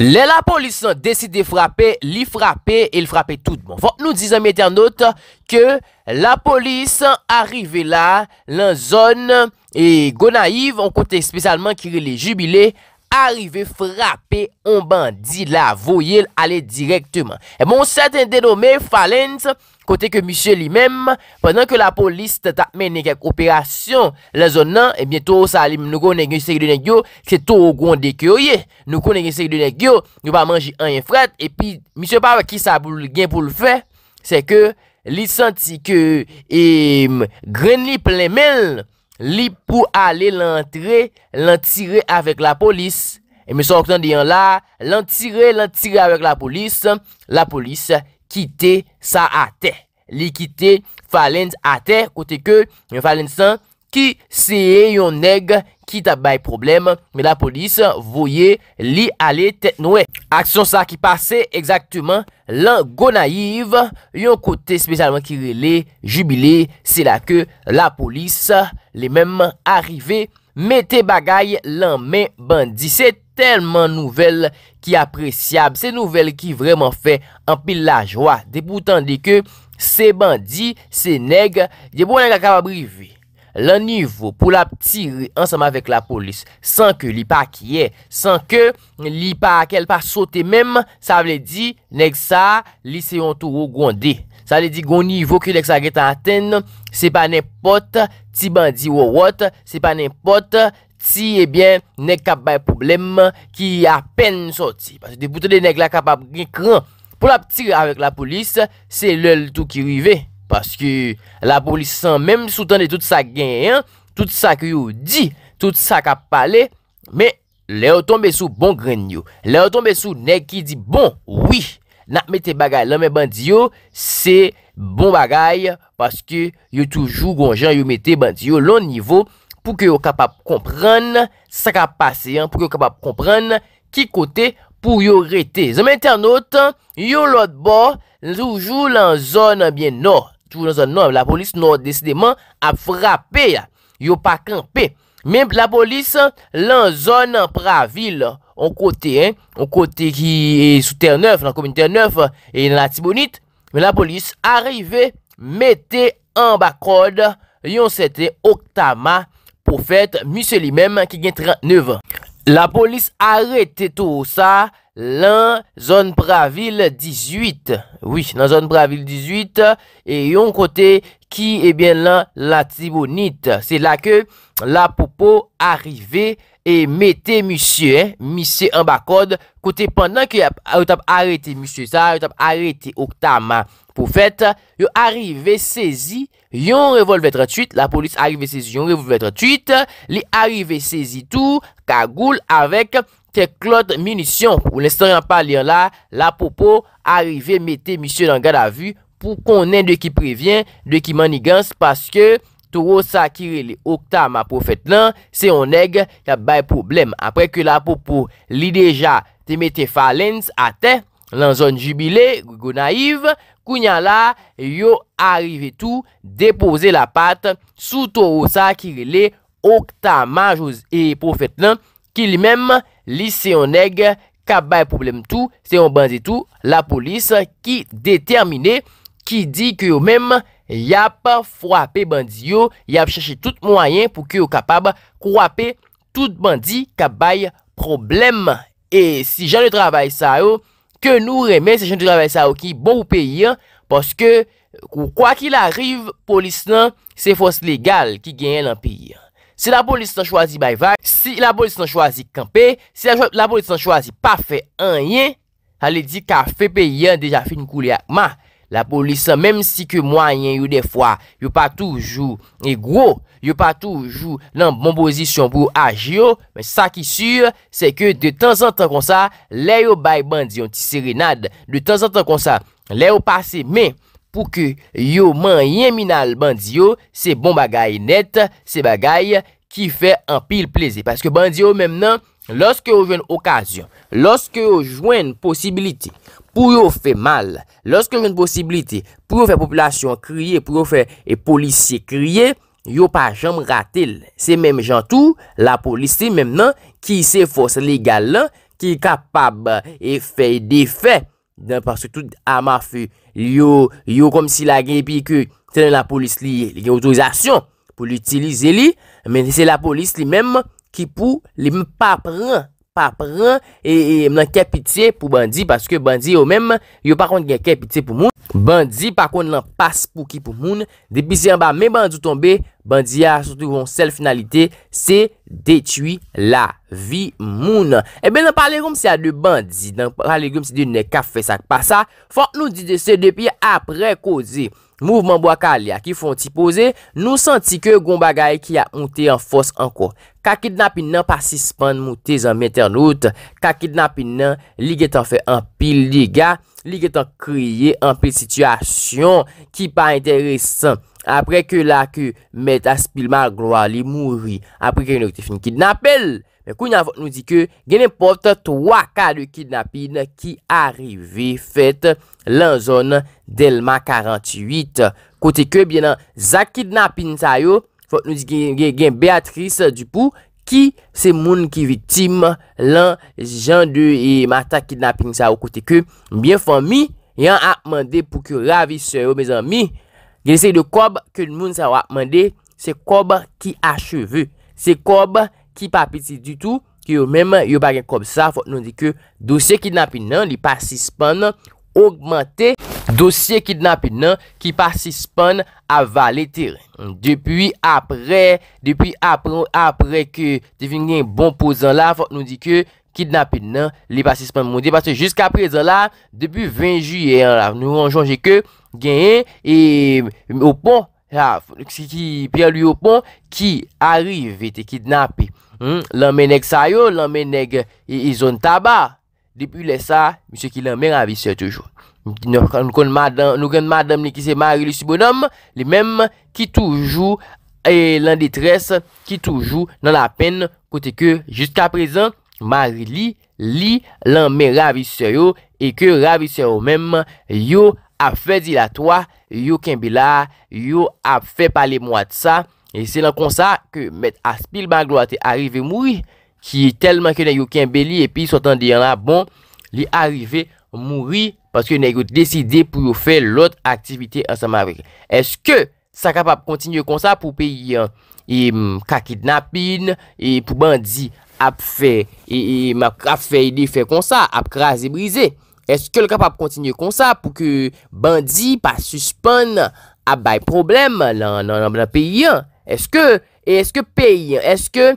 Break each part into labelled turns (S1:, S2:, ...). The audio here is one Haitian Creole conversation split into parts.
S1: Le la polis deside frape, li frape, e li frape tout bon Vot nou dizan meternote Ke la polis arive la Lan zon E go naiv On kote spesalman ki li jubile Arive frape On bandi la Voyel ale direktman Mon e saten denome Falens Kote ke misye li menm, pandan ke la polis te ta menne kek operasyon, la zon nan, e eh bientou sa li mnou konen gen yon seri de nen gyo, se tou ou gwen de kyo ye. Nou konen gen seri de nen gyo, nou pa manji an yon fred, e pi misye pa wak ki sa gen pou l fe, se ke li santi ke e, gren li plemel, li pou ale lantre, lantire avek la polis. E misye okten diyan la, lantire, lantire avek la polis, la polis, Kite sa ate, li kite Falenz ate, kote ke Falenz san ki seye yon neg ki tabay problem, me la polis voye li ale tet noue. Aksyon sa ki pase, ekzaktouman, lan go naiv, yon kote spesyalman ki le jubile, se la ke la polis le menm arive, mete bagay lan men bandisete. telman nouvel ki apresyab, se nouvel ki vreman fe empil la jwa, deboutan di ke se bandi, se neg, di pou ane la kapabrivi. Lan nivou pou la ptiri ansama vek la polis, san ke li pa kiye, san ke li pa akel pa sote mem, sa vle di neg sa li se yon tou ou gonde. Sa vle di gouni vokil ek sa geta anten, se pa ne pot, ti bandi ou wot, se pa ne pot, Ti, ebyen, eh nek kap bay problem ki apen soti. Paske de boutele nek la kap ap gen kran. Po la pti avèk la polis, se lèl tou ki rive. Paske la polis san mèm soutan de tout sa genyen, tout sa ki yo di, tout sa kap pale, mè, lè yo tombe sou bon gren yo. Lè yo tombe sou nek ki di bon, oui, nan mette bagay lèmè bandiyo, se bon bagay, paske yo toujou gonjan yo mette bandiyo lon nivou, pou ke yo kapap kompran sa kap pase, pou ke yo kapap kompran ki kote pou yo rete. Zanmè internot, yo lòt bo, lòjou lan zon bien nor, lòjou lan zon nor, la polis nor desidèman ap frape, yo pa kampe. Mèm la polis lan zon pravil, an kote, an kote ki e sou ter neuf, lan komite ter neuf, e nan atibonit, mèm la polis arive, mette an bakode, yon sete oktama, Ou fèt, mi se li mèm ki gen 39 an. La polis arete to sa lan zon Bravil 18. Oui, lan zon Bravil 18. E yon kote ki e eh ben lan Latibonit. Se la ke la popo arive yon. E mette misye, misye an bakode Kote pandan ki yo tap arete misye sa, yo tap arete oktama Pou fète, yo arrive sezi, yon revolve etre tuit La polis arrive sezi, yon revolve etre tuit Li arrive sezi tou, kagoul avek teklot munisyon Ou l'instant an pali an la, la popo Arrive mette misye nan gade avu Pou konen de ki previen, de ki manigans Pou konen de ki previen, de ki manigans tou ou sa kire li oktama pou fèt lan, se yon neg ka bay poublem. Apre ke la pou pou li deja te mette falens ate, lan zon jubile, gou naiv, kou nyan la, yo arive tou depose la pat sou tou ou sa kire li oktama jouz e pou fèt lan, ki li mem li se yon neg ka bay poublem tou, se yon banzi tou, la polis ki determine, ki di ki yo mem, Y ap fwape bandi yo, y ap chache tout mwayen pou ki yo kapab kwape tout bandi ka baye problem. E si jan de travay sa yo, ke nou reme se jan de travay sa yo ki bon ou peyi an, poske kwa ki la rive polis nan, se fwos legal ki genyen lan peyi an. Se la polis nan chwazi baye vay, se la polis nan chwazi kampe, se la polis nan chwazi pa fe anyen, ale di ka fe peyi an deja fin kou li akman. La polis, mèm si ke mwen yon yon defwa, yon pa toujou e gwo, yon pa toujou nan bon pozisyon pou aji yo, sa ki sur, se ke de tan san tan kon sa, lè yon bay bandyon ti serenade, de tan san tan kon sa, lè yon pase men, pou ke yon mwen yon minal bandyon, se bon bagay net, se bagay ki fe an pil pleze. Paske bandyon mèm nan, loske yon jwen okasyon, loske yon jwen posibilite, Pou yo fe mal, loske yon posibilite, pou yo fe populasyon kriye, pou yo fe e polisye kriye, yo pa jom ratil. Se menm jantou, la polis li menm nan ki se fos legal lan, ki kapab e fe defè. Dan paswetout amafi, yo kom si la gen epi ki ten la polis li li gen otorizasyon pou li itilize li, men se la polis li menm ki pou li m pa pran. pa pran e, e m lan kè pitiye pou bandi paske bandi yo mèm yo pa kont gen kè pitiye pou moun bandi pa kont lan pas pou ki pou moun depi si an ba mè bandi tombe Bandi a sotouvon sel finalite se detui la vi moun. Ebe eh nan pale groum se a de bandi, nan pale groum se de neka fesak pa sa, fok nou di de se depi apre kozi. Mouvment bo akalia ki fon ti pose, nou santi ke goun bagay ki a mouti an fos anko. Kakit napi nan pasispan mouti zanmete anout, kakit napi nan liget an fe an pil liga, liget an kriye an pil situasyon ki pa interesan. apre ke la ke met as pilman gloa li mouri, apre ke yon yon te fin kidnapel. Kou yon fote nou di ke genen pot 3 ka de kidnapin ki arive fet lan zon Delma 48. Kote ke bie nan za kidnapin sa yo, fote nou di gen Beatrice dupou ki se moun ki vitim lan jan 2 e mata kidnapin sa yo. Kote ke bie fan mi, yon ap mande pou ke ravi se yo bezan mi, Gèlisek de kob ke nou moun sa wap mande, se kob ki acheve. Se kob ki pa piti du tout, ki yo mèm yo bagen kob sa, fòk nou di ke dosye kidnapin nan, li pasispan nan, augmentè dosye kidnapin nan, ki pasispan aval etire. Depi apre, depi apre, apre ke devin gen bon posan la, fòk nou di ke kidnapin nan, li pasispan mande. Pase jisk apre zan la, depi 20 juye an la, nou an jonge ke... genye, e opon, ya, ki pierlu hmm? yo opon, ki arive, te kidnapi, hm, lan meneg sayo, e, lan meneg, e zon taba, depu lesa, misye ki lan men raviseyo toujou, nou kon madam, nou kon madam, ne ki se mari li si bonom, li mem, ki toujou, e lan detres, ki toujou, nan la pen, pote ke, jist aprezen, mari li, li, lan men raviseyo, e ke raviseyo mem, yo, ap fe di la toa, yo ken be la, yo ap fe pale mwa te sa, e se lan kon sa, ke met as pil baglou a te arrive mwoui, ki telman ke nan yo ken be li, e pi sotan di yon la bon, li arrive mwoui, paske nan yo deside pou yo fe lout aktivite ansama vek. Eske sa kapap kontinye kon sa pou peyi e, mm, kakidnapin, e, pou bandi ap fe, e, ap krasi brize, Eske le kapap kontinye kon sa pou ke bandi pa suspon ap bay problem nan peyi an? Eske peyi an? Eske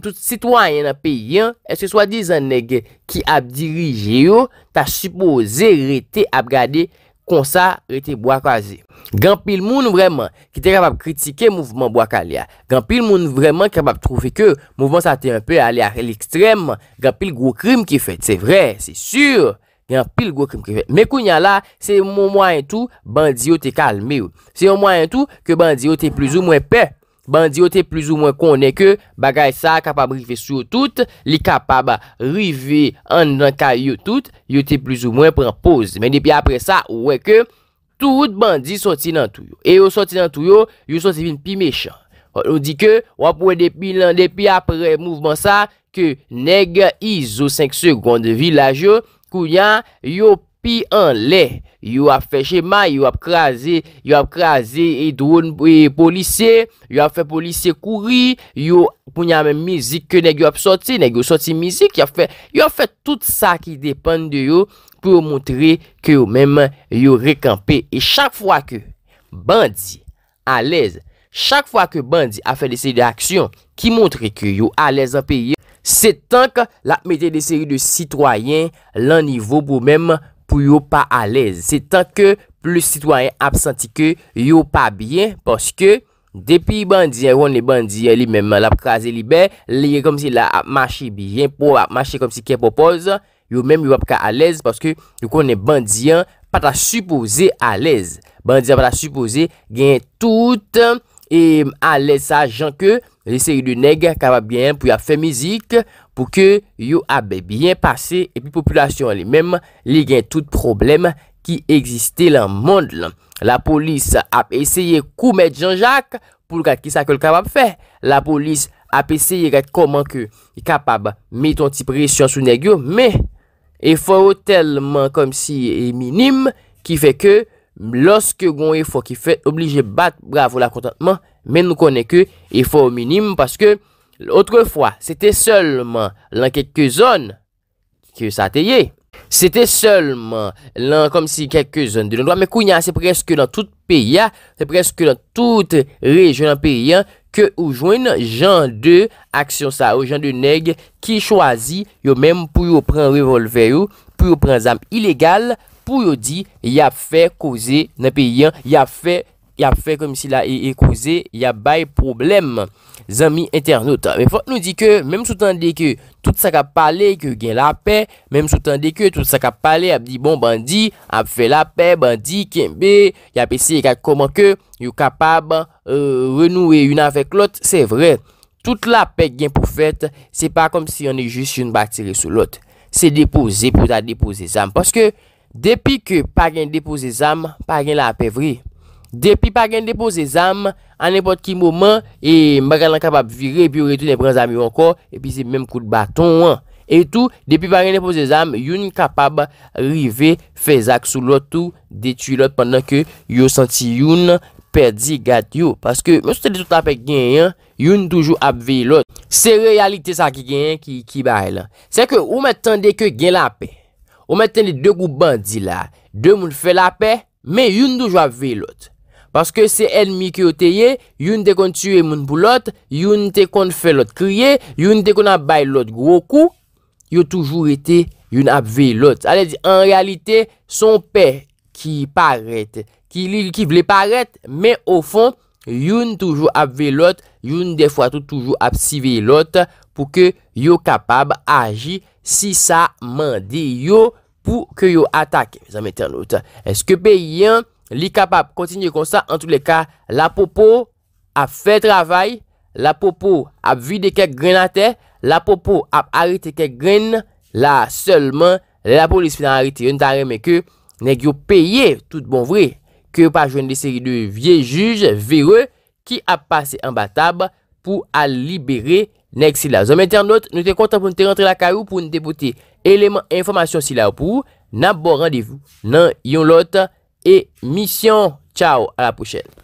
S1: tout sitwayan nan peyi an? Eske swa diz an neg ki ap dirije yo ta suppose rete ap gade kon sa rete bo ak waze? Gampil moun vreman ki te kapap kritike mouvment bo ak alia. Gampil moun vreman ki kapap trofe ke mouvment sa te unpe alia l ekstrem. Gampil gwo krim ki fet. Se vre, se sur. Yon pil gwo kem kreve. Mekou nyan la, se moun mwa en tou, bandi yo te kalme yo. Se moun mwa en tou, ke bandi yo te pliz ou mwen pe. Bandi yo te pliz ou mwen kone ke bagay sa kapab rife sou yo tout, li kapab rive an nan kay yo tout, yo te pliz ou mwen pren pose. Men depi apre sa, wè ke, tout bandi soti nan tou yo. E yo soti nan tou yo, yo soti vin pi mechan. On di ke, wap wè depi lan depi apre mouvman sa, ke neg izo 5 seconde vilaje yo. Kou yon pi an lè, yon ap fè jema, yon ap krasè, yon ap krasè, e e yon ap fè polisè, yon ap fè polisè kouri, yon ap fè mè mizik, yon ap fè mizik, yon ap fè tout sa ki depen de yon pou mwotri ki yon mèmen yon rekampè. E chak fwa ke bandi a lèz, chak fwa ke bandi a fè lèzè di aksyon ki mwotri ki yon a lèz ap pè. Se tank la metè de seri de sitwayen lan nivou pou mèm pou yo pa alez. Se tank plus sitwayen absenti ke yo pa byen. Paske depi bandyan, yon le bandyan li mèm la apkaze li bè. Li yon kom si la apmache byen pou apmache kom si ke popoz. Yo mèm yo apka alez. Paske yo konen bandyan pata suppose alez. Bandyan pata suppose gen toutem. E ale sa jan ke leseye de neg kapab bien pou yap fe mizik pou ke yo ap bebyen pase epi populasyon li menm li gen tout problem ki egziste lan mond lan. La polis ap eseye kou met jan jak pou lakad ki sa ke lakab fe. La polis ap eseye kou manke kapab met anti presyon sou neg yo men e fo telman kom si e minim ki fe ke Lorske gwen e fwa ki fwe oblije bat bravo la kontantman Men nou konen ke e fwa ou minime Paske loutre fwa, sete solman lan kekke zon Ke sa teye Sete solman lan kom si kekke zon Men kounya, se preske nan tout peya Se preske nan tout rejonan peya Ke ou jwen jan de aksyon sa Ou jan de neg ki chwazi Yo mem pou yo pren revolver yo Pou yo pren zam ilegal pour yo di, y a fait causer dans pays y a fait y a fait comme si la et il y a bay problème amis internautes mais faut nous dire que même sous tendez que tout ça qu'a parlé que gain la paix même sous tandis que tout ça qu'a parlé a dit bon bandit a fait la paix bandit kembe y a essayé comment que yo capable euh, renouer une avec l'autre c'est vrai toute la paix est pour fête c'est pas comme si on est juste une bactérie sur l'autre c'est déposé pour ta déposer ça parce que Depi ke pa gen depo zezam, pa gen la apè vre. Depi pa gen depo zezam, an epot ki mouman, e mbaga lan kapab vire, epi ou rete ou ne pren zami wankor, epi se mèm kout baton wan. Etou, depi pa gen depo zezam, youn kapab rive fezak sou lot ou detu lot pandan ke yon senti youn perdi gat yon. Paske, mwen se te de tout apè gen yon, youn toujou apve yon lot. Se realite sa ki gen yon ki bay lan. Se ke ou mè tende ke gen la apè. Ou mwen ten li de gou bandi la. De moun fè la pè, mè youn toujou apve lout. Paske se elmi ki yo te ye, youn te kon tue moun pou lout, youn te kon fè lout kriye, youn te kon apbay lout gwo kou, yo toujou ete youn apve lout. Ale di, an realite, son pè ki parete, ki vle parete, mè ou fon, youn toujou apve lout, youn defwa tou toujou apseve lout, pou ke yo kapab aji, si sa mandi yo pou ke yo atake. Zanmete anote, eske pe yon li kapap kontinye kon sa, an tout le ka, la popo ap fè travay, la popo ap vide kek grenate, la popo ap arite kek gren, la solman, la polis finan arite yon tareme ke, neg yo peye tout bon vre, ke yo pa jwen de seri de vie juj, vire, ki ap pase an batab pou a libere Nek sila, zon men ter not, nou te kontan pou nou te rentre la ka ou pou nou te bote eleman e informasyon sila ou pou ou, nan bo randevou, nan yon lot, e misyon, tchao, a la pochel.